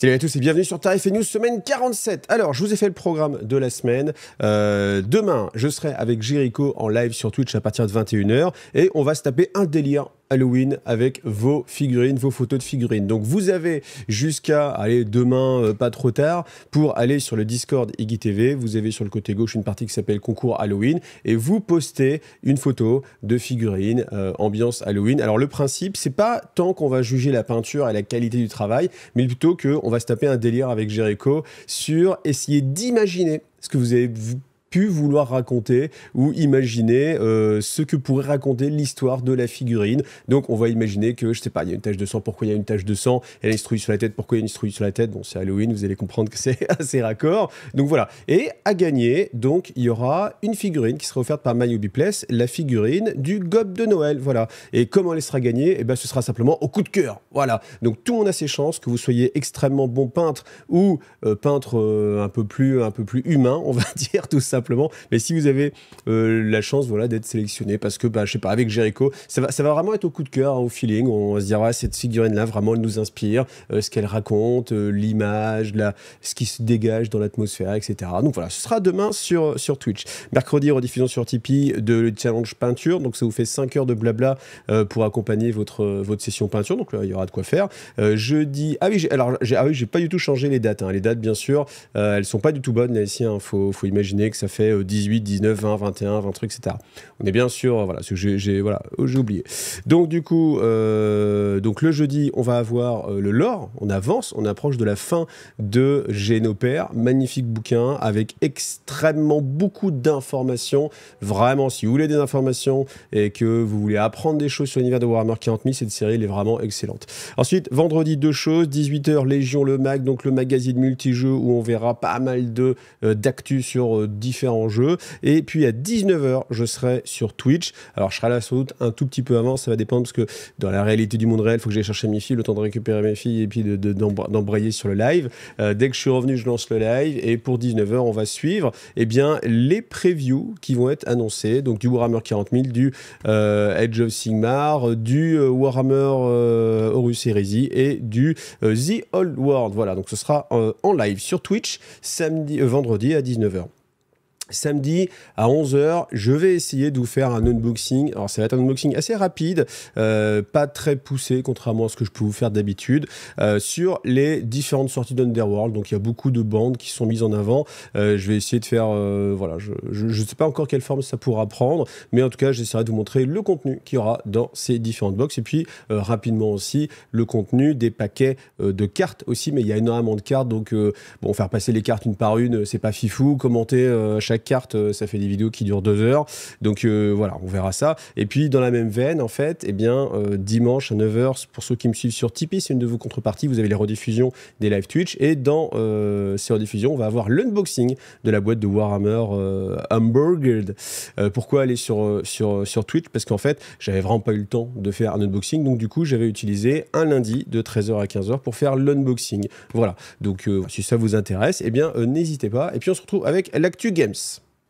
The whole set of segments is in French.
Salut à tous et bienvenue sur Tarif News semaine 47. Alors, je vous ai fait le programme de la semaine. Euh, demain, je serai avec Jericho en live sur Twitch à partir de 21h et on va se taper un délire Halloween avec vos figurines, vos photos de figurines. Donc vous avez jusqu'à aller demain, euh, pas trop tard, pour aller sur le Discord Iggy TV. Vous avez sur le côté gauche une partie qui s'appelle concours Halloween et vous postez une photo de figurine euh, ambiance Halloween. Alors le principe, c'est pas tant qu'on va juger la peinture et la qualité du travail, mais plutôt que on va se taper un délire avec Jericho sur essayer d'imaginer ce que vous avez pu vouloir raconter ou imaginer euh, ce que pourrait raconter l'histoire de la figurine. Donc on va imaginer que, je sais pas, il y a une tache de sang, pourquoi il y a une tache de sang, elle est une sur la tête, pourquoi il y a une strouille sur la tête, bon c'est Halloween, vous allez comprendre que c'est assez raccord. Donc voilà, et à gagner, donc il y aura une figurine qui sera offerte par My la figurine du gob de Noël, voilà. Et comment elle sera gagnée Eh bien, ce sera simplement au coup de cœur, voilà. Donc tout le monde a ses chances, que vous soyez extrêmement bon peintre ou euh, peintre euh, un, peu plus, un peu plus humain, on va dire tout ça simplement. Mais si vous avez euh, la chance voilà, d'être sélectionné, parce que, bah, je sais pas, avec Jericho, ça va, ça va vraiment être au coup de cœur, hein, au feeling. On va se dira ah, cette figurine-là, vraiment, elle nous inspire, euh, ce qu'elle raconte, euh, l'image, la, ce qui se dégage dans l'atmosphère, etc. Donc voilà, ce sera demain sur, sur Twitch. Mercredi, rediffusion sur Tipeee de le challenge peinture. Donc ça vous fait 5 heures de blabla pour accompagner votre, votre session peinture. Donc là, il y aura de quoi faire. jeudi, ah oui, j'ai, alors, j'ai, ah oui, j'ai pas du tout changé les dates. Hein. Les dates, bien sûr, elles sont pas du tout bonnes là ici. Il faut, faut imaginer que ça fait 18, 19, 20, 21, 20 trucs, etc. On est bien sûr, voilà, ce que oh, j'ai oublié. Donc du coup, euh, donc le jeudi, on va avoir euh, le lore, on avance, on approche de la fin de Génopère, magnifique bouquin avec extrêmement beaucoup d'informations. Vraiment, si vous voulez des informations et que vous voulez apprendre des choses sur l'univers de Warhammer 40 cette série, elle est vraiment excellente. Ensuite, vendredi, deux choses, 18h, Légion le Mag, donc le magazine multijeu où on verra pas mal de euh, d'actu sur différents en jeu, Et puis à 19h, je serai sur Twitch. Alors je serai là sans doute un tout petit peu avant, ça va dépendre parce que dans la réalité du monde réel, il faut que j'aille chercher mes filles, le temps de récupérer mes filles et puis d'embrayer de, sur le live. Euh, dès que je suis revenu, je lance le live et pour 19h, on va suivre et eh bien, les previews qui vont être annoncés, donc du Warhammer 40 000, du Edge euh, of Sigmar, du euh, Warhammer Horus Heresy et du The Old World. Voilà, donc ce sera en live sur Twitch samedi, vendredi à 19h. Samedi à 11h, je vais essayer de vous faire un unboxing. Alors, ça va être un unboxing assez rapide, euh, pas très poussé, contrairement à ce que je peux vous faire d'habitude, euh, sur les différentes sorties d'Underworld. Donc, il y a beaucoup de bandes qui sont mises en avant. Euh, je vais essayer de faire. voilà, je ne sais pas encore quelle forme ça pourra prendre, mais en tout cas, j'essaierai de vous montrer le contenu qu'il y aura dans ces différentes boxes, Et puis, rapidement aussi, le contenu des paquets de cartes aussi. Mais il y a énormément de cartes. Donc, bon, faire passer les cartes une par une, c'est pas fifou. Commenter chaque carte, euh, ça fait des vidéos qui durent deux heures. Donc euh, voilà, on verra ça. Et puis dans la même veine, en fait, et eh bien, euh, dimanche à 9h, pour ceux qui me suivent sur Tipeee, c'est une de vos contreparties, vous avez les rediffusions des live Twitch. Et dans ces rediffusions, on va avoir l'unboxing de la boîte de Warhammer Hamburger, pourquoi aller sur, sur, sur Twitch Parce qu'en fait, j'avais vraiment pas eu le temps de faire un unboxing. Donc du coup, j'avais utilisé un lundi de 13h à 15h pour faire l'unboxing. Voilà. Donc si ça vous intéresse, et eh bien n'hésitez pas. Et puis on se retrouve avec l'actu games.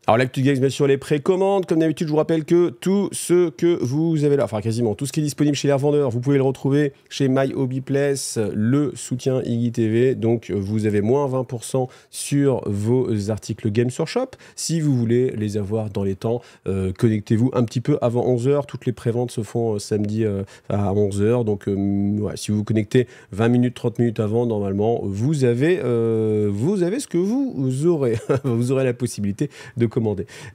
Alors tu gagnes bien sûr, les précommandes. Comme d'habitude, je vous rappelle que tout ce que vous avez là, enfin quasiment tout ce qui est disponible chez les revendeurs, vous pouvez le retrouver chez My Hobby Place, le soutien Iggy TV. Donc vous avez moins 20% sur vos articles Games Workshop, Si vous voulez les avoir dans les temps, euh, connectez-vous un petit peu avant 11h. Toutes les préventes se font euh, samedi euh, à 11h. Donc ouais, si vous vous connectez 20 minutes, 30 minutes avant, normalement, vous avez, vous avez ce que vous aurez. vous aurez la possibilité de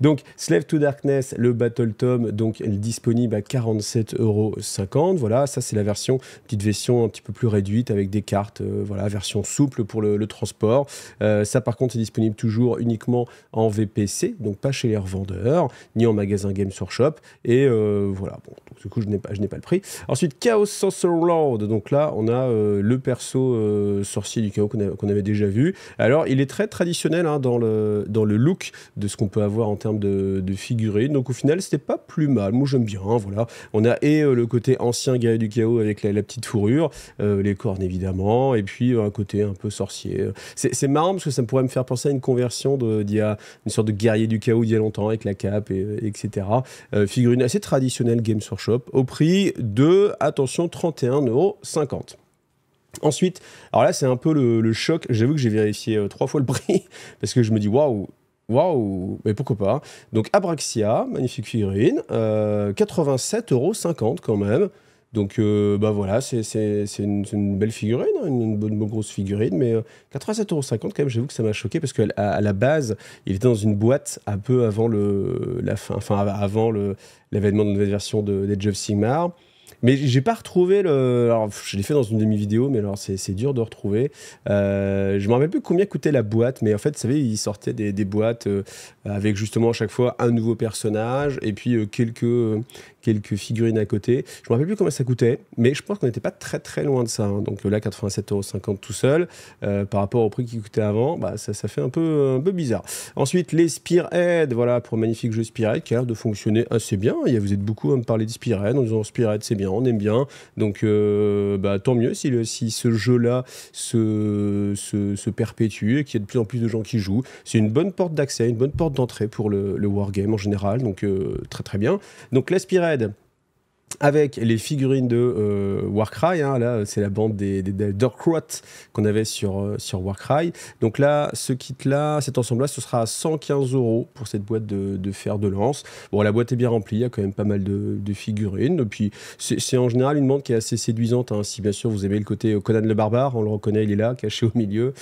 donc, Slave to Darkness, le Battle tom donc disponible à 47,50€. Voilà, ça c'est la version, petite version un petit peu plus réduite avec des cartes, euh, voilà, version souple pour le, transport. Euh, ça par contre est disponible toujours uniquement en VPC, donc pas chez les revendeurs, ni en magasin Games Workshop. Et euh, voilà, bon, du coup je n'ai pas, je n'ai pas le prix. Ensuite, Chaos Sorcerer Lord, donc là on a le perso sorcier du chaos qu'on, avait déjà vu. Alors il est très traditionnel hein, dans, le, dans le look de ce qu'on peut avoir en termes de, de figurines. Donc au final, c'était pas plus mal. Moi, j'aime bien. Hein, voilà. On a et euh, le côté ancien guerrier du chaos avec la, petite fourrure, euh, les cornes évidemment, et puis euh, un côté un peu sorcier. C'est marrant parce que ça pourrait me faire penser à une conversion d'il y une sorte de guerrier du chaos il y a longtemps avec la cape, et, etc. figurine assez traditionnelle Games Workshop au prix de, attention, 31,50€. Ensuite, alors là, c'est un peu le, choc. J'avoue que j'ai vérifié trois fois le prix parce que je me dis waouh, Waouh Mais pourquoi pas hein. Donc Abraxia, magnifique figurine, 87,50€ euh, quand même. Donc euh, bah voilà, c'est une, une, belle figurine, une, bonne, grosse figurine, mais 87,50€ euh, quand même, j'avoue que ça m'a choqué parce qu'à à la base, il était dans une boîte un peu avant le la fin, enfin avant l'événement de la nouvelle version de, of Sigmar. Mais j'ai pas retrouvé le. Alors, je l'ai fait dans une demi-vidéo, mais alors c'est dur de retrouver. Je euh, je me rappelle plus combien coûtait la boîte, mais en fait, vous savez, ils sortaient des, boîtes euh, avec justement à chaque fois un nouveau personnage et puis euh, quelques, quelques figurines à côté. Je me rappelle plus combien ça coûtait, mais je pense qu'on n'était pas très très loin de ça. Hein. Donc là, 87,50€ tout seul, par rapport au prix qui coûtait avant, bah, ça, ça fait un peu, un peu bizarre. Ensuite, les Spearhead, voilà, pour le magnifique jeu Spearhead qui a l'air de fonctionner assez bien. vous êtes beaucoup à me parler de Spearhead en disant Spearhead, c'est bien on aime bien. Donc euh, bah, tant mieux si, si ce jeu-là se, se, perpétue et qu'il y a de plus en plus de gens qui jouent. C'est une bonne porte d'accès, une bonne porte d'entrée pour le, wargame en général. Donc euh, très très bien. Donc l'Aspirade avec les figurines de euh, Warcry. Hein. là, c'est la bande des, des, qu'on avait sur, euh, sur Warcry. Donc là, ce kit-là, cet ensemble-là, ce sera à 115 euros pour cette boîte de, fer de lance. Bon, la boîte est bien remplie, il y a quand même pas mal de, figurines. Et puis, c'est en général une bande qui est assez séduisante. Hein. si bien sûr vous aimez le côté euh, Conan le Barbare, on le reconnaît, il est là, caché au milieu.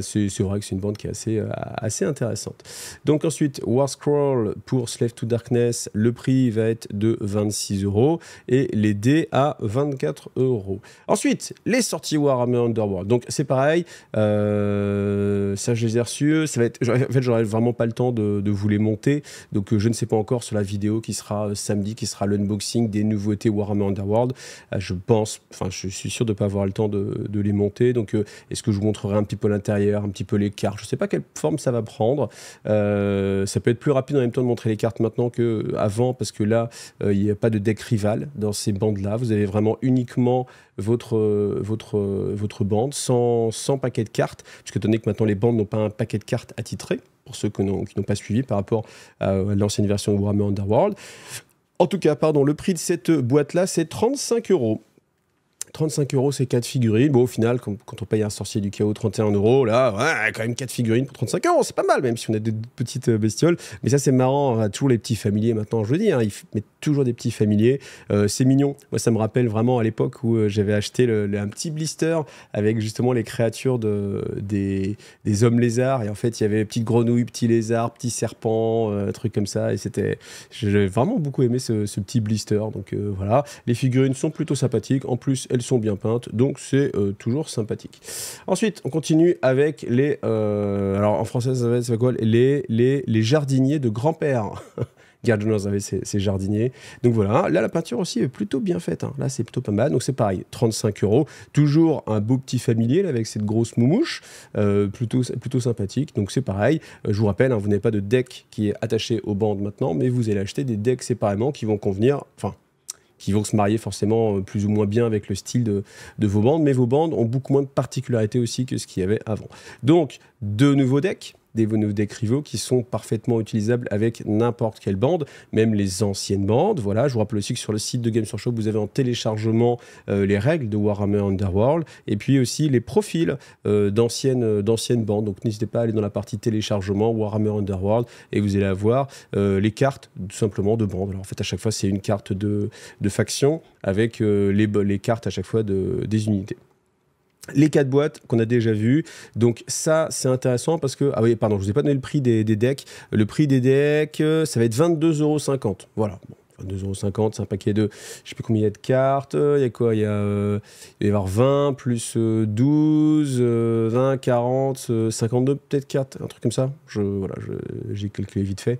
c'est vrai que c'est une bande qui est assez, assez intéressante. Donc ensuite, War Scroll pour Slave to Darkness, le prix va être de 26 euros et les dés à 24 euros. Ensuite, les sorties Warhammer Underworld. Donc c'est pareil, euh, ça je les ai reçus. Ça va être, en fait, j'aurais vraiment pas le temps de, vous les monter. Donc euh, je ne sais pas encore sur la vidéo qui sera euh, samedi, qui sera l'unboxing des nouveautés Warhammer Underworld. je pense, enfin je suis sûr de ne pas avoir le temps de, les monter. Donc est-ce que je vous montrerai un petit peu l'intérieur, un petit peu les cartes Je ne sais pas quelle forme ça va prendre. ça peut être plus rapide en même temps de montrer les cartes maintenant qu'avant parce que là, il n'y a pas de deck rival dans ces bandes-là. Vous avez vraiment uniquement votre, votre, bande sans, paquet de cartes, puisque tenez donné que maintenant les bandes n'ont pas un paquet de cartes attitré, pour ceux qui n'ont pas suivi par rapport à, l'ancienne version de Warhammer Underworld. En tout cas, pardon, le prix de cette boîte-là, c'est 35 euros. 35 euros, c'est 4 figurines. Bon, au final, quand, on paye un sorcier du chaos 31 euros, là, ouais, quand même 4 figurines pour 35 euros, c'est pas mal, même si on a des petites euh, bestioles. Mais ça, c'est marrant, on hein, a toujours les petits familiers maintenant, je le dis, hein, ils mettent toujours des petits familiers. Euh, c'est mignon. Moi, ça me rappelle vraiment à l'époque où euh, j'avais acheté un petit blister avec justement les créatures de, des, des hommes lézards. Et en fait, il y avait petites grenouilles, petits lézards, petits serpents, trucs comme ça. Et c'était. J'ai vraiment beaucoup aimé ce, petit blister. Donc voilà. Les figurines sont plutôt sympathiques. En plus, elles sont bien peintes, donc c'est euh, toujours sympathique. Ensuite, on continue avec les... Euh, alors en français, ça va, quoi les, les, les jardiniers de grand-père. Gardeners avait ses, ces jardiniers. Donc voilà, là la peinture aussi est plutôt bien faite. Hein. Là c'est plutôt pas mal. Donc c'est pareil, 35 euros. Toujours un beau petit familier là, avec cette grosse moumouche, euh, plutôt, plutôt sympathique. Donc c'est pareil. je vous rappelle, hein, vous n'avez pas de deck qui est attaché aux bandes maintenant, mais vous allez acheter des decks séparément qui vont convenir. Enfin, qui vont se marier forcément euh, plus ou moins bien avec le style de, vos bandes, mais vos bandes ont beaucoup moins de particularités aussi que ce qu'il y avait avant. Donc, deux nouveaux decks des d'écrivaux qui sont parfaitement utilisables avec n'importe quelle bande, même les anciennes bandes. Voilà, je vous rappelle aussi que sur le site de Games Workshop, vous avez en téléchargement euh, les règles de Warhammer Underworld et puis aussi les profils euh, euh, d'anciennes bandes. Donc n'hésitez pas à aller dans la partie téléchargement Warhammer Underworld et vous allez avoir les cartes tout simplement de bandes. Alors en fait, à chaque fois, c'est une carte de, faction avec les, les cartes à chaque fois de, des unités. Les quatre boîtes qu'on a déjà vues. Donc ça, c'est intéressant parce que... Ah oui, pardon, je ne vous ai pas donné le prix des, des decks. Le prix des decks, euh, ça va être 22,50 euros. Voilà. Bon, 2,50€, c'est un paquet de. Je sais plus combien il y a de cartes. Euh, il y a quoi Il y a. Euh, il va y avoir 20 plus 12, 20, 40, 52 peut-être 4, un truc comme ça. Je, voilà, j'ai calculé vite fait.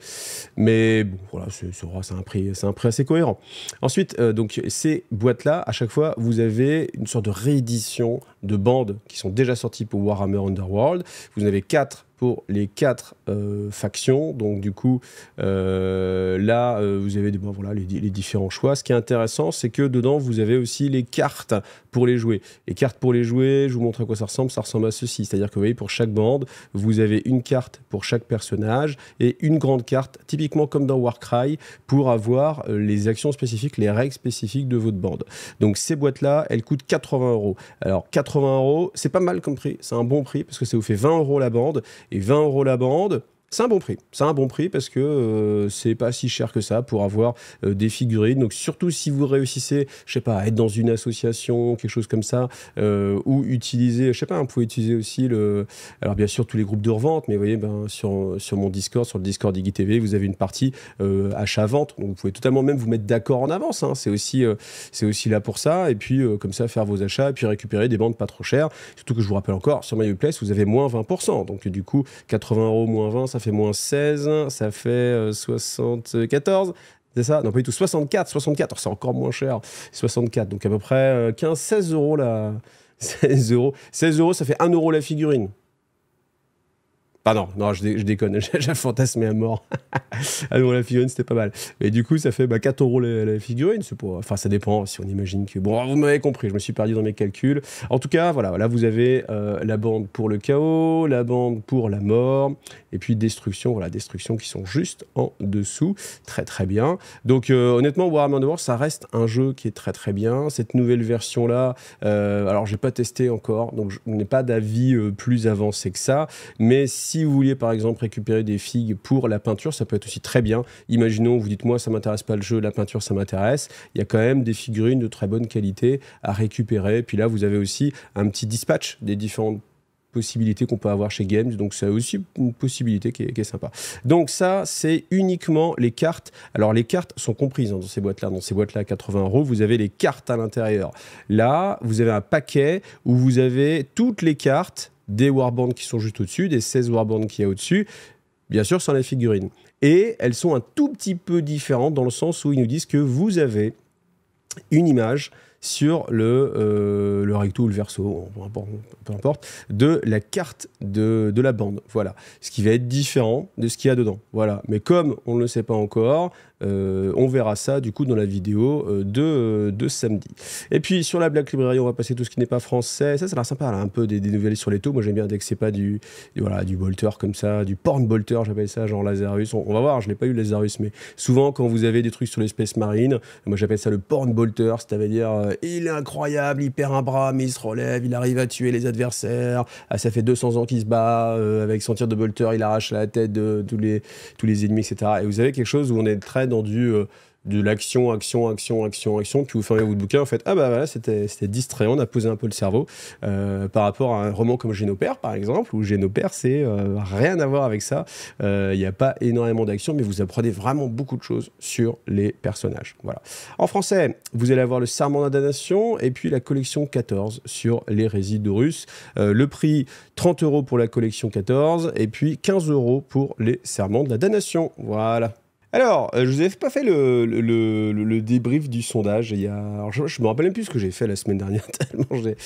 Mais bon, voilà, c'est un, prix, assez cohérent. Ensuite, euh, donc ces boîtes-là, à chaque fois, vous avez une sorte de réédition de bandes qui sont déjà sorties pour Warhammer Underworld. Vous en avez 4 pour les quatre euh, factions. Donc du coup, euh, là, euh, vous avez des, bon, voilà, les, les, différents choix. Ce qui est intéressant, c'est que dedans, vous avez aussi les cartes pour les jouer. Les cartes pour les jouer, je vous montre à quoi ça ressemble, ça ressemble à ceci. C'est-à-dire que vous voyez, pour chaque bande, vous avez une carte pour chaque personnage et une grande carte, typiquement comme dans Warcry, pour avoir les actions spécifiques, les règles spécifiques de votre bande. Donc ces boîtes-là, elles coûtent 80 euros. Alors 80 euros, c'est pas mal comme prix, c'est un bon prix parce que ça vous fait 20 euros la bande et 20 euros la bande. C'est un bon prix. C'est un bon prix parce que euh, c'est pas si cher que ça pour avoir euh, des figurines. Donc surtout si vous réussissez, je sais pas, à être dans une association, quelque chose comme ça, euh, ou utiliser, je sais pas, hein, vous pouvez utiliser aussi le. Alors bien sûr tous les groupes de revente, mais vous voyez, ben, sur, sur mon Discord, sur le Discord IGTV, vous avez une partie achat-vente. Donc vous pouvez totalement même vous mettre d'accord en avance. Hein. C'est aussi, c'est aussi là pour ça. Et puis comme ça faire vos achats et puis récupérer des bandes pas trop chères. Surtout que je vous rappelle encore, sur MyUplace, vous avez moins 20%. Donc du coup 80 euros moins 20, ça fait moins 16, ça fait 74. Euh, c'est ça Non, pas du tout. 64, 64, c'est encore moins cher. 64, donc à peu près 15, euh, 16 euros là. 16 euros. 16 euros, ça fait 1 euro la figurine. Pardon, non, je, je déconne, j'ai fantasmé à mort. ah non, la figurine, c'était pas mal. Mais du coup, ça fait bah, 4 euros la, figurine. Pour... Enfin, ça dépend si on imagine que. Bon, vous m'avez compris, je me suis perdu dans mes calculs. En tout cas, voilà, là, vous avez euh, la bande pour le chaos, la bande pour la mort, et puis destruction, voilà, destruction qui sont juste en dessous. Très, très bien. Donc, euh, honnêtement, Warhammer de War, ça reste un jeu qui est très, très bien. Cette nouvelle version-là, euh, alors, j'ai pas testé encore, donc je n'ai pas d'avis euh, plus avancé que ça. Mais si si vous vouliez par exemple récupérer des figues pour la peinture, ça peut être aussi très bien. Imaginons, vous dites moi ça m'intéresse pas le jeu, la peinture ça m'intéresse. Il y a quand même des figurines de très bonne qualité à récupérer. Puis là, vous avez aussi un petit dispatch des différentes possibilités qu'on peut avoir chez Games. Donc, c'est aussi une possibilité qui est, sympa. Donc, ça, c'est uniquement les cartes. Alors, les cartes sont comprises hein, dans ces boîtes-là. Dans ces boîtes-là, 80 euros, vous avez les cartes à l'intérieur. Là, vous avez un paquet où vous avez toutes les cartes des warbands qui sont juste au-dessus, des 16 warbands qu'il y a au-dessus, bien sûr sans les figurines. Et elles sont un tout petit peu différentes dans le sens où ils nous disent que vous avez une image sur le, euh, le recto ou le verso, peu importe, de la carte de, de, la bande. Voilà. Ce qui va être différent de ce qu'il y a dedans. Voilà. Mais comme on ne le sait pas encore, euh, on verra ça du coup dans la vidéo euh, de, euh, de, samedi. Et puis sur la Black Library, on va passer tout ce qui n'est pas français. Ça, ça a l'air sympa, là, un peu des, nouvelles sur les taux. Moi, j'aime bien dès que c'est pas du, du, voilà, du bolter comme ça, du porn bolter, j'appelle ça, genre Lazarus. On, va voir, je n'ai pas eu Lazarus, mais souvent quand vous avez des trucs sur l'espèce marine, moi j'appelle ça le porn bolter, c'est-à-dire il est incroyable, il perd un bras, mais il se relève, il arrive à tuer les adversaires. Ah, ça fait 200 ans qu'il se bat avec son tir de bolter, il arrache la tête de tous les, tous les ennemis, etc. Et vous avez quelque chose où on est très dans euh, de l'action, action, action, action, action, puis vous fermez votre bouquin, en fait, ah bah voilà, c'était distrayant, on a posé un peu le cerveau euh, par rapport à un roman comme Génopère, par exemple, où Génopère, c'est euh, rien à voir avec ça. Il n'y a pas énormément d'action, mais vous apprenez vraiment beaucoup de choses sur les personnages. Voilà. En français, vous allez avoir le Serment Danation, et puis la collection 14 sur les résidus russes. le prix, 30 euros pour la collection 14 et puis 15 euros pour les Serments de la damnation. Voilà. Alors, euh, je vous avais pas fait le, le, le, débrief du sondage. Il y a... Alors, je, me rappelle même plus ce que j'ai fait la semaine dernière, tellement j'ai.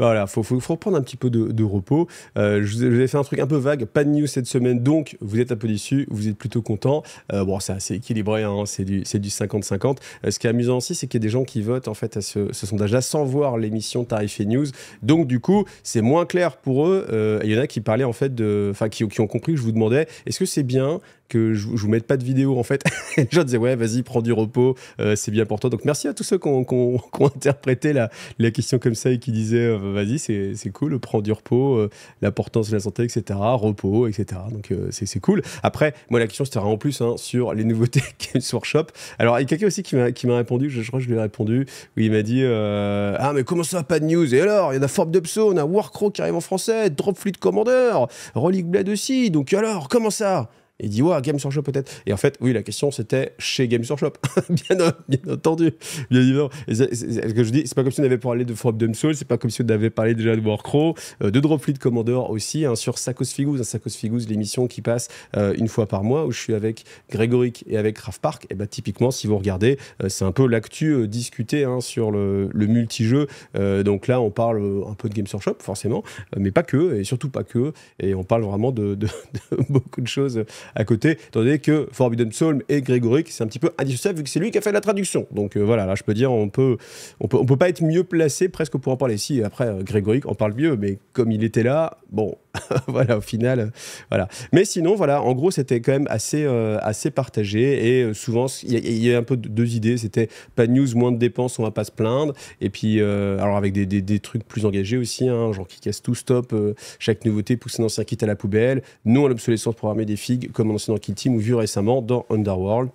Voilà, faut, faut, reprendre un petit peu de, de repos. Euh, je, vous, ai fait un truc un peu vague, pas de news cette semaine, donc vous êtes un peu déçus, vous êtes plutôt content. Euh, bon, c'est assez équilibré, hein, c'est du 50-50. Euh, ce qui est amusant aussi, c'est qu'il y a des gens qui votent en fait à ce, ce sondage-là sans voir l'émission Tarif et News. Donc, du coup, c'est moins clair pour eux. Euh, il y en a qui parlaient en fait de. Enfin, qui ont compris que je vous demandais est-ce que c'est bien que je, ne vous mette pas de vidéo en fait. les gens ouais vas-y prends du repos, euh, c'est bien pour toi. Donc merci à tous ceux qui ont, interprété la, question comme ça et qui disaient euh, vas-y c'est cool, prends du repos, euh, l'importance de la santé etc, repos etc. Donc c'est cool. Après moi la question c'était en plus hein, sur les nouveautés sur Workshop. Alors il y a quelqu'un aussi qui m'a répondu, je, crois que je lui ai répondu, où il m'a dit ah mais comment ça pas de news Et alors il y en a Forbes forme d'Upso, on a Warcrow qui arrive en français, Drop Fleet Commander, Relic Blade aussi, donc alors comment ça il dit ouais Games Workshop peut-être et en fait oui la question c'était chez Games Workshop bien, bien, entendu bien évidemment ce que je dis c'est pas comme si on avait parlé de From Dumb Soul c'est pas comme si on avait parlé déjà de Warcrow euh, de Dropfleet Commander aussi un hein, sur Sacos Figus. Hein, Sacos Figus, l'émission qui passe euh, une fois par mois où je suis avec Grégoric et avec Raph Park et bah typiquement si vous regardez euh, c'est un peu l'actu discuté hein, sur le, le multijeu donc là on parle un peu de Games Workshop forcément mais pas que et surtout pas que et on parle vraiment de beaucoup de choses à côté, étant que Forbidden Psalm et Grégoric, c'est un petit peu indissociable vu que c'est lui qui a fait la traduction. Donc euh, voilà, là je peux dire, on peut, on peut, on peut pas être mieux placé presque pour en parler. Si après euh, Grégoric en parle mieux, mais comme il était là, bon, voilà, au final, voilà. Mais sinon, voilà, en gros, c'était quand même assez, euh, assez partagé et euh, souvent, il y, a un peu deux idées. C'était pas de news, moins de dépenses, on va pas se plaindre. Et puis, euh, alors avec des, des, trucs plus engagés aussi, hein, genre qui casse tout stop, chaque nouveauté pousse un ancien kit à la poubelle, non à l'obsolescence programmée des figues, comme on ancien dans Team ou vu récemment dans Underworld.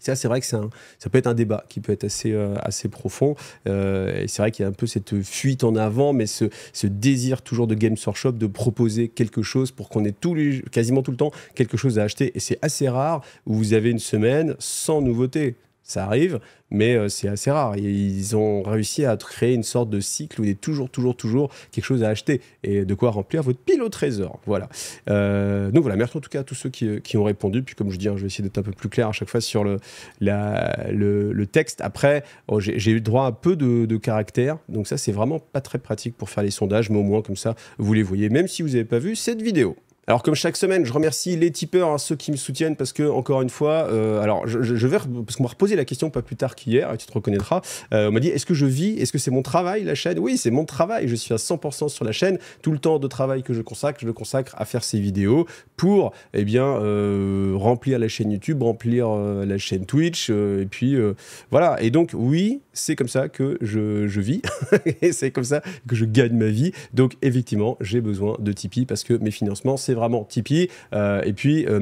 Ça, c'est vrai que ça peut être un débat qui peut être assez, euh, profond. Euh, c'est vrai qu'il y a un peu cette fuite en avant, mais ce, désir toujours de Games Workshop de proposer quelque chose pour qu'on ait quasiment tout le temps quelque chose à acheter. Et c'est assez rare où vous avez une semaine sans nouveauté ça arrive, mais euh, c'est assez rare. Ils ont réussi à créer une sorte de cycle où il y a toujours, toujours, toujours quelque chose à acheter et de quoi remplir votre pile au trésor. Voilà. Euh, donc voilà, merci en tout cas à tous ceux qui, euh, qui ont répondu. Puis comme je dis, hein, je vais essayer d'être un peu plus clair à chaque fois sur le, le, texte. Après, oh, j'ai eu droit à peu de, de caractères, donc ça c'est vraiment pas très pratique pour faire les sondages, mais au moins comme ça, vous les voyez, même si vous n'avez pas vu cette vidéo. Alors comme chaque semaine, je remercie les tipeurs, hein, ceux qui me soutiennent, parce que encore une fois, euh, alors je, vais parce qu'on m'a reposé la question pas plus tard qu'hier, et tu te reconnaîtras. Euh, on m'a dit est-ce que je vis, est-ce que c'est mon travail la chaîne Oui, c'est mon travail. Je suis à 100% sur la chaîne. Tout le temps de travail que je consacre, je le consacre à faire ces vidéos pour et eh bien euh, remplir la chaîne YouTube, remplir la chaîne Twitch, et puis voilà. Et donc oui, c'est comme ça que je, je vis, et c'est comme ça que je gagne ma vie. Donc effectivement, j'ai besoin de Tipeee parce que mes financements c'est vraiment Tipeee. Euh, et puis euh,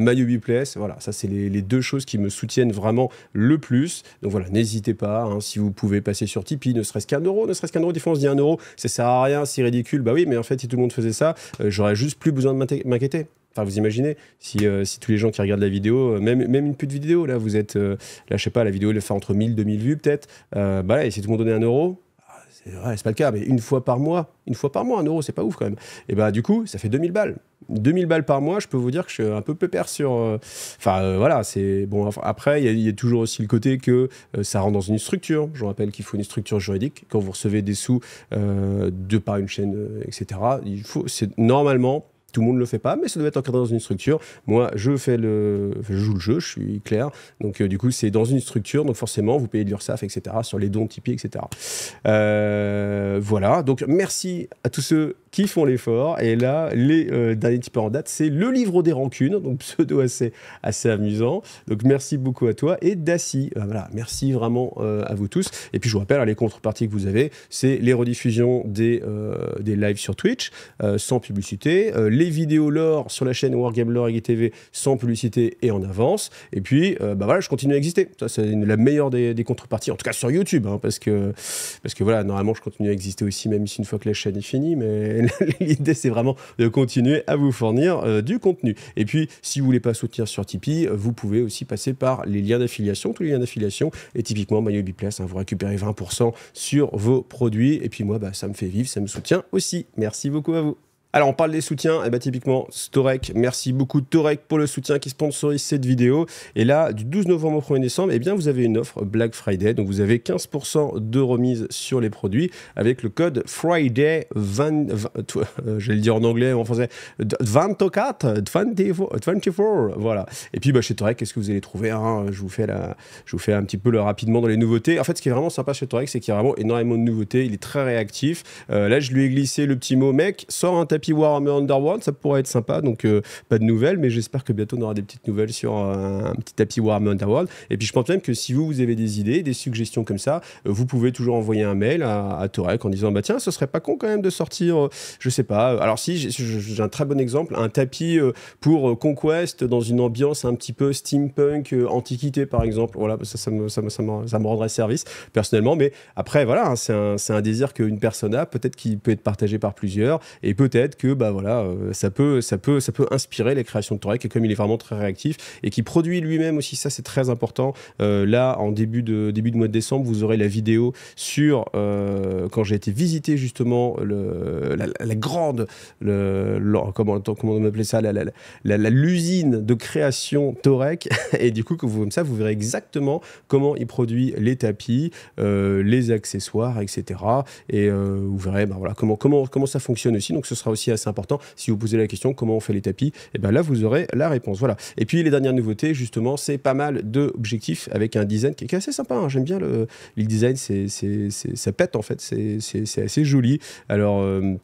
voilà, ça c'est les, deux choses qui me soutiennent vraiment le plus. Donc voilà, n'hésitez pas, hein, si vous pouvez passer sur Tipeee, ne serait-ce qu'un euro, ne serait-ce qu'un euro, des fois on se dit un euro, ça sert à rien, c'est ridicule. Bah oui, mais en fait, si tout le monde faisait ça, euh, j'aurais juste plus besoin de m'inquiéter. Enfin, vous imaginez, si, euh, si, tous les gens qui regardent la vidéo, même, même une pute vidéo, là, vous êtes, là, je sais pas, la vidéo, elle fait entre 1000, 2000 vues peut-être, bah là, et si tout le monde donnait un euro, c'est pas le cas, mais une fois par mois, une fois par mois, un euro, c'est pas ouf quand même. Et bah du coup, ça fait 2000 balles. 2000 balles par mois, je peux vous dire que je suis un peu pépère sur. Euh, enfin, euh, voilà, c'est. Bon, après, il y, a toujours aussi le côté que euh, ça rentre dans une structure. Je vous rappelle qu'il faut une structure juridique. Quand vous recevez des sous de par une chaîne, etc., il faut. C'est normalement tout le monde ne le fait pas, mais ça doit être encadré dans une structure. Moi, je fais le, je joue le jeu, je suis clair. Donc, euh, du coup, c'est dans une structure, donc forcément, vous payez de l'URSSAF, etc., sur les dons Tipeee, etc. Euh, voilà. Donc, merci à tous ceux qui font l'effort. Et là, les euh, derniers types en date, c'est le livre des rancunes, donc pseudo assez, assez amusant. Donc, merci beaucoup à toi et Daci. voilà, merci vraiment à vous tous. Et puis, je vous rappelle, hein, les contreparties que vous avez, c'est les rediffusions des, des lives sur Twitch, sans publicité, les les vidéos lore sur la chaîne Wargame Lore et TV sans publicité et en avance. Et puis, euh, bah voilà, je continue à exister. Ça, c'est la meilleure des, contreparties, en tout cas sur YouTube, hein, parce que parce que voilà, normalement, je continue à exister aussi, même si une fois que la chaîne est finie. Mais l'idée, c'est vraiment de continuer à vous fournir euh, du contenu. Et puis, si vous voulez pas soutenir sur Tipeee, euh, vous pouvez aussi passer par les liens d'affiliation, tous les liens d'affiliation. Et typiquement, Mayo Biplace, hein, vous récupérez 20% sur vos produits. Et puis moi, bah, ça me fait vivre, ça me soutient aussi. Merci beaucoup à vous. Alors, on parle des soutiens. Et eh bah ben, typiquement, Storek. Merci beaucoup, Storek, pour le soutien qui sponsorise cette vidéo. Et là, du 12 novembre au 1er décembre, et eh bien, vous avez une offre Black Friday. Donc, vous avez 15% de remise sur les produits avec le code Friday 20, je vais le dire en anglais ou en français, 24, 24, 24, voilà. Et puis, bah, chez Torek, qu'est-ce que vous allez trouver hein? je, vous fais la, je vous fais un petit peu le rapidement dans les nouveautés. En fait, ce qui est vraiment sympa chez Torek, c'est qu'il y a vraiment énormément de nouveautés. Il est très réactif. Euh, là, je lui ai glissé le petit mot, mec, sort un tapis Warhammer Underworld, ça pourrait être sympa. Donc, euh, pas de nouvelles, mais j'espère que bientôt on aura des petites nouvelles sur euh, un, petit tapis Warhammer Underworld. Et puis, je pense même que si vous, vous avez des idées, des suggestions comme ça, euh, vous pouvez toujours envoyer un mail à, Torek en disant bah tiens, ce serait pas con quand même de sortir, je sais pas. Alors, si, j'ai un très bon exemple, un tapis pour Conquest dans une ambiance un petit peu steampunk, antiquité par exemple. Voilà, ça, ça, me, ça, me, ça, me, rendrait service personnellement. Mais après, voilà, hein, c'est un, un, désir qu'une personne a, peut-être qui peut être partagé par plusieurs. Et peut-être que bah voilà, euh, ça peut ça peut ça peut inspirer les créations de Torek et comme il est vraiment très réactif et qui produit lui-même aussi ça c'est très important. Euh, là en début de début de mois de décembre, vous aurez la vidéo sur euh, quand j'ai été visiter justement le, la, grande le, comment comment on appelait ça la l'usine de création Torek et du coup que vous comme ça vous verrez exactement comment il produit les tapis, les accessoires etc. Et vous verrez bah, voilà comment comment comment ça fonctionne aussi donc ce sera aussi aussi assez important. Si vous posez la question comment on fait les tapis, et eh ben là vous aurez la réponse. Voilà. Et puis les dernières nouveautés, justement, c'est pas mal d'objectifs avec un design qui, est assez sympa. Hein. J'aime bien le, le design, c'est, ça pète en fait, c'est assez joli. Alors. Euh,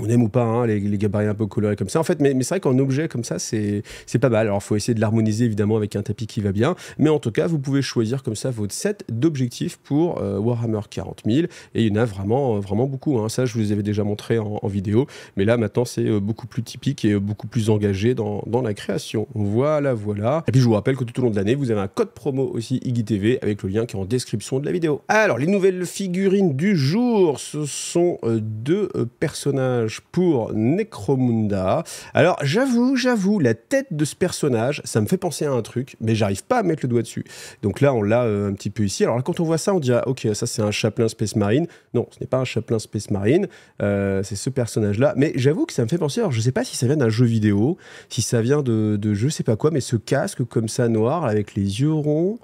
on aime ou pas hein, les, gabarits un peu colorés comme ça. En fait, mais, c'est vrai qu'un objet comme ça, c'est pas mal. Alors, il faut essayer de l'harmoniser évidemment avec un tapis qui va bien. Mais en tout cas, vous pouvez choisir comme ça votre set d'objectifs pour euh, Warhammer 40000 Et il y en a vraiment, vraiment beaucoup. Hein. Ça, je vous les avais déjà montré en, vidéo. Mais là, maintenant, c'est euh, beaucoup plus typique et euh, beaucoup plus engagé dans, dans, la création. Voilà, voilà. Et puis, je vous rappelle que tout au long de l'année, vous avez un code promo aussi IGTV avec le lien qui est en description de la vidéo. Alors, les nouvelles figurines du jour, ce sont deux personnages pour Necromunda. Alors j'avoue, j'avoue, la tête de ce personnage, ça me fait penser à un truc, mais j'arrive pas à mettre le doigt dessus. Donc là, on l'a euh, un petit peu ici. Alors quand on voit ça, on dirait, ah, ok, ça c'est un chaplain Space Marine. Non, ce n'est pas un chaplain Space Marine, euh, c'est ce personnage-là. Mais j'avoue que ça me fait penser, alors je sais pas si ça vient d'un jeu vidéo, si ça vient de, de je sais pas quoi, mais ce casque comme ça noir avec les yeux ronds.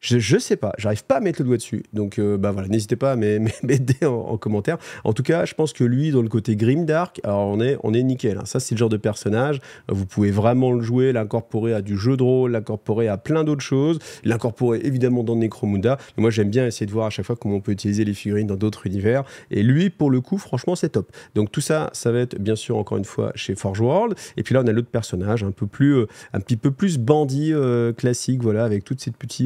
Je, sais pas, j'arrive pas à mettre le doigt dessus. Donc euh, bah voilà, n'hésitez pas à m'aider en, commentaire. En tout cas, je pense que lui, dans le côté grim dark, alors on est, on est nickel. Hein. Ça, c'est le genre de personnage. Vous pouvez vraiment le jouer, l'incorporer à du jeu de rôle, l'incorporer à plein d'autres choses, l'incorporer évidemment dans Necromunda. moi, j'aime bien essayer de voir à chaque fois comment on peut utiliser les figurines dans d'autres univers. Et lui, pour le coup, franchement, c'est top. Donc tout ça, ça va être bien sûr encore une fois chez Forge World. Et puis là, on a l'autre personnage, un peu plus, euh, un petit peu plus bandit euh, classique, voilà, avec toutes ces petites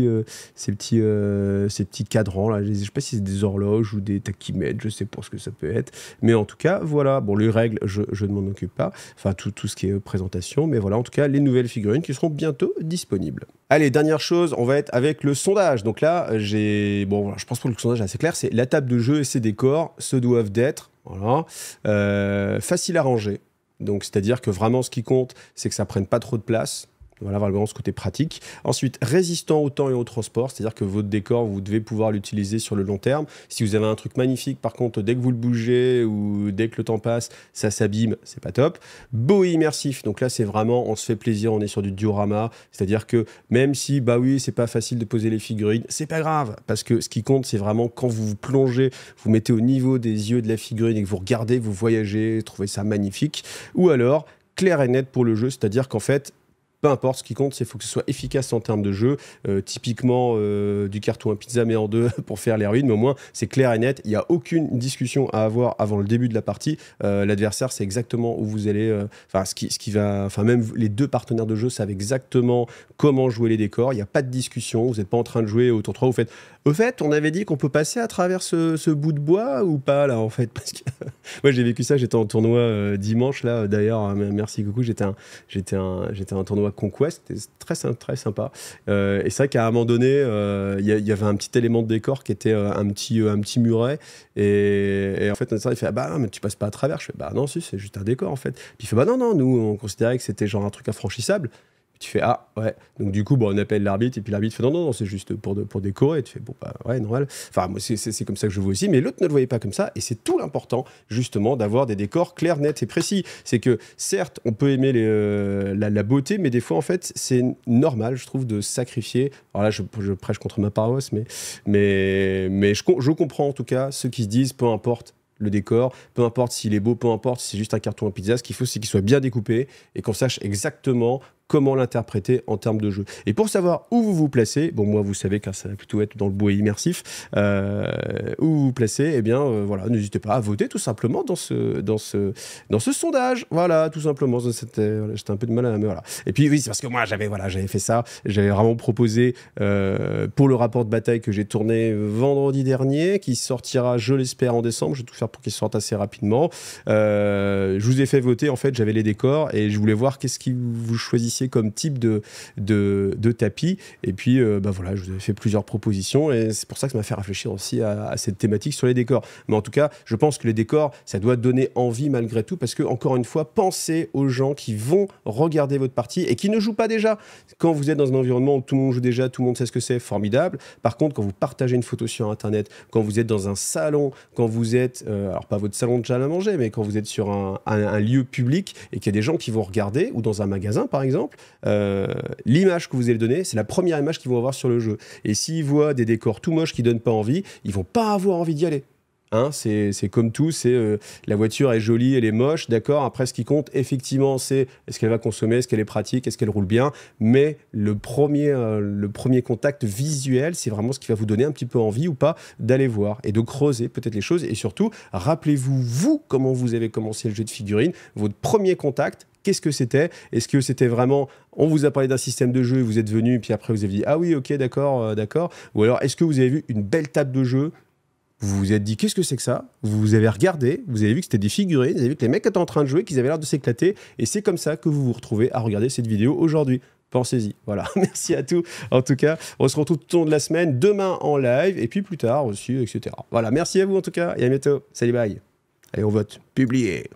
ces petits, euh, ces petits cadrans là. Je sais pas si c'est des horloges ou des tachymètres, je sais pas ce que ça peut être. Mais en tout cas, voilà. Bon, les règles, je, ne m'en occupe pas. Enfin, tout, tout ce qui est euh, présentation. Mais voilà, en tout cas, les nouvelles figurines qui seront bientôt disponibles. Allez, dernière chose, on va être avec le sondage. Donc là, j'ai. Bon, je pense que le sondage est assez clair. C'est la table de jeu et ses décors se doivent d'être. Voilà. Euh, facile à ranger. Donc, c'est-à-dire que vraiment, ce qui compte, c'est que ça prenne pas trop de place. Voilà vraiment ce côté pratique. Ensuite, résistant au temps et au transport, c'est-à-dire que votre décor, vous devez pouvoir l'utiliser sur le long terme. Si vous avez un truc magnifique, par contre, dès que vous le bougez ou dès que le temps passe, ça s'abîme, c'est pas top. Beau et immersif, donc là, c'est vraiment, on se fait plaisir, on est sur du diorama, c'est-à-dire que même si, bah oui, c'est pas facile de poser les figurines, c'est pas grave, parce que ce qui compte, c'est vraiment quand vous vous plongez, vous mettez au niveau des yeux de la figurine et que vous regardez, vous voyagez, trouvez ça magnifique. Ou alors, clair et net pour le jeu, c'est-à-dire qu'en fait, peu importe, ce qui compte, c'est faut que ce soit efficace en termes de jeu. Euh, typiquement, euh, du carton à pizza, mais en deux pour faire les ruines. mais au moins, c'est clair et net. Il n'y a aucune discussion à avoir avant le début de la partie. Euh, l'adversaire, c'est exactement où vous allez. Enfin, ce qui, ce qui va. Enfin, même les deux partenaires de jeu savent exactement comment jouer les décors. Il n'y a pas de discussion. Vous n'êtes pas en train de jouer au tour 3. Vous faites. Au fait, on avait dit qu'on peut passer à travers ce, bout de bois ou pas, là, en fait. Parce que moi, j'ai vécu ça. J'étais en tournoi dimanche, là. D'ailleurs, hein, merci beaucoup. J'étais j'étais j'étais un tournoi Conquest, c'était très, très sympa. Euh, et c'est vrai qu'à un moment donné, euh, il y, avait un petit élément de décor qui était euh, un, petit, un petit muret. Et, en fait, il fait ah bah mais tu passes pas à travers. Je fais bah non, si, c'est juste un décor en fait. Puis il fait bah non, non, nous on considérait que c'était genre un truc infranchissable. Tu fais ah ouais. Donc du coup, bon, on appelle l'arbitre et puis l'arbitre fait non, non, non c'est juste pour, de, pour décorer. Et tu fais bon, bah ouais, normal. Enfin, moi, c'est comme ça que je vois aussi, mais l'autre ne le voyait pas comme ça. Et c'est tout l'important, justement, d'avoir des décors clairs, nets et précis. C'est que certes, on peut aimer euh, la, beauté, mais des fois, en fait, c'est normal, je trouve, de sacrifier. Alors là, je, prêche contre ma paroisse, mais, mais, mais je, je comprends en tout cas ceux qui se disent peu importe le décor, peu importe s'il est beau, peu importe si c'est juste un carton à pizza, ce qu'il faut c'est qu'il soit bien découpé et qu'on sache exactement comment l'interpréter en termes de jeu. Et pour savoir où vous vous placez, bon moi vous savez que ça va plutôt être dans le bois immersif, euh, où vous vous placez, eh bien euh, voilà, n'hésitez pas à voter tout simplement dans ce, dans ce, dans ce sondage. Voilà, tout simplement, j'étais un peu de mal à me voilà. Et puis oui, c'est parce que moi j'avais voilà, j'avais fait ça, j'avais vraiment proposé euh, pour le rapport de bataille que j'ai tourné vendredi dernier, qui sortira, je l'espère, en décembre. Je vais tout faire pour qu'il sorte assez rapidement. je vous ai fait voter, en fait, j'avais les décors et je voulais voir qu'est-ce qui vous choisissez comme type de, de, tapis. Et puis, euh, bah voilà, je vous avais fait plusieurs propositions et c'est pour ça que ça m'a fait réfléchir aussi à, cette thématique sur les décors. Mais en tout cas, je pense que les décors, ça doit donner envie malgré tout parce que, encore une fois, pensez aux gens qui vont regarder votre partie et qui ne jouent pas déjà. Quand vous êtes dans un environnement où tout le monde joue déjà, tout le monde sait ce que c'est, formidable. Par contre, quand vous partagez une photo sur Internet, quand vous êtes dans un salon, quand vous êtes, euh, alors pas votre salon de salle à manger, mais quand vous êtes sur un, un lieu public et qu'il y a des gens qui vont regarder, ou dans un magasin par exemple, euh, l'image que vous allez donner, c'est la première image qu'ils vont avoir sur le jeu. Et s'ils voient des décors tout moches qui donnent pas envie, ils vont pas avoir envie d'y aller. Hein, c'est comme tout, c'est euh, la voiture est jolie, elle est moche, d'accord. Après, ce qui compte effectivement, c'est est-ce qu'elle va consommer, est-ce qu'elle est pratique, est-ce qu'elle roule bien. Mais le premier, euh, le premier contact visuel, c'est vraiment ce qui va vous donner un petit peu envie ou pas d'aller voir et de creuser peut-être les choses. Et surtout, rappelez-vous vous comment vous avez commencé le jeu de figurine Votre premier contact, qu'est-ce que c'était Est-ce que c'était vraiment on vous a parlé d'un système de jeu vous êtes venu, puis après vous avez dit ah oui, ok, d'accord, euh, d'accord Ou alors est-ce que vous avez vu une belle table de jeu vous vous êtes dit qu'est-ce que c'est que ça Vous avez regardé, vous avez vu que c'était des figurines, vous avez vu que les mecs étaient en train de jouer, qu'ils avaient l'air de s'éclater, et c'est comme ça que vous vous retrouvez à regarder cette vidéo aujourd'hui. Pensez-y. Voilà. Merci à tous. En tout cas, on se retrouve tout au long de la semaine, demain en live, et puis plus tard aussi, etc. Voilà. Merci à vous en tout cas, et à bientôt. Salut, bye. Allez, on vote. Publier.